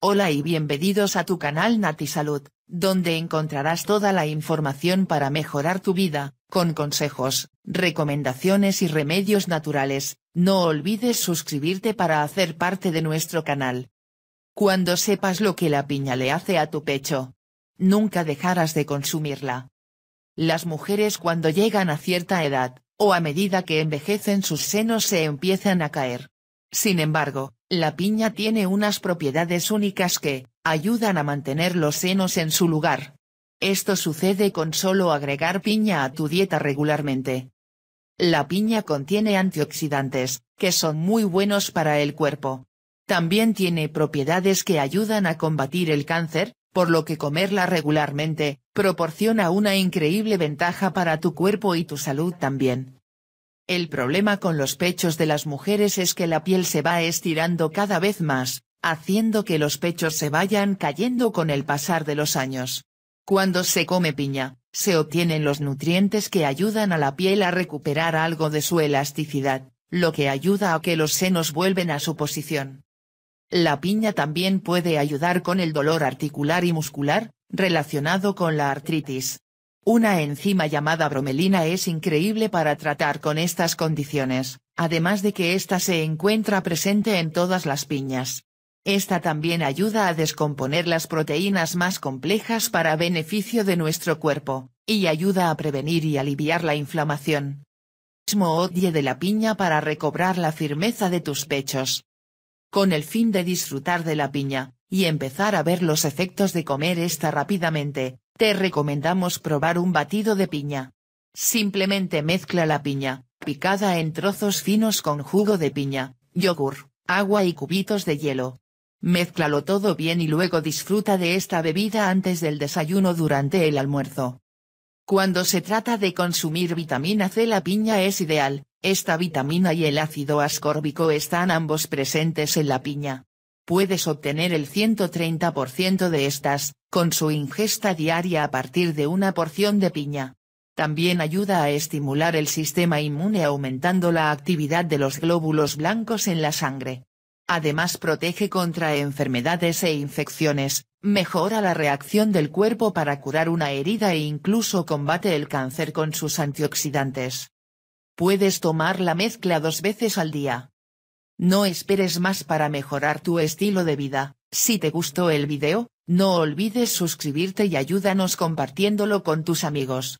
Hola y bienvenidos a tu canal Nati Salud, donde encontrarás toda la información para mejorar tu vida, con consejos, recomendaciones y remedios naturales, no olvides suscribirte para hacer parte de nuestro canal. Cuando sepas lo que la piña le hace a tu pecho, nunca dejarás de consumirla. Las mujeres cuando llegan a cierta edad, o a medida que envejecen sus senos se empiezan a caer. Sin embargo, la piña tiene unas propiedades únicas que, ayudan a mantener los senos en su lugar. Esto sucede con solo agregar piña a tu dieta regularmente. La piña contiene antioxidantes, que son muy buenos para el cuerpo. También tiene propiedades que ayudan a combatir el cáncer, por lo que comerla regularmente, proporciona una increíble ventaja para tu cuerpo y tu salud también. El problema con los pechos de las mujeres es que la piel se va estirando cada vez más, haciendo que los pechos se vayan cayendo con el pasar de los años. Cuando se come piña, se obtienen los nutrientes que ayudan a la piel a recuperar algo de su elasticidad, lo que ayuda a que los senos vuelven a su posición. La piña también puede ayudar con el dolor articular y muscular, relacionado con la artritis, una enzima llamada bromelina es increíble para tratar con estas condiciones, además de que ésta se encuentra presente en todas las piñas. Esta también ayuda a descomponer las proteínas más complejas para beneficio de nuestro cuerpo, y ayuda a prevenir y aliviar la inflamación. Mismo odie de la piña para recobrar la firmeza de tus pechos. Con el fin de disfrutar de la piña, y empezar a ver los efectos de comer esta rápidamente, te recomendamos probar un batido de piña. Simplemente mezcla la piña, picada en trozos finos con jugo de piña, yogur, agua y cubitos de hielo. Mézclalo todo bien y luego disfruta de esta bebida antes del desayuno durante el almuerzo. Cuando se trata de consumir vitamina C la piña es ideal, esta vitamina y el ácido ascórbico están ambos presentes en la piña. Puedes obtener el 130% de estas, con su ingesta diaria a partir de una porción de piña. También ayuda a estimular el sistema inmune aumentando la actividad de los glóbulos blancos en la sangre. Además protege contra enfermedades e infecciones, mejora la reacción del cuerpo para curar una herida e incluso combate el cáncer con sus antioxidantes. Puedes tomar la mezcla dos veces al día. No esperes más para mejorar tu estilo de vida. Si te gustó el video, no olvides suscribirte y ayúdanos compartiéndolo con tus amigos.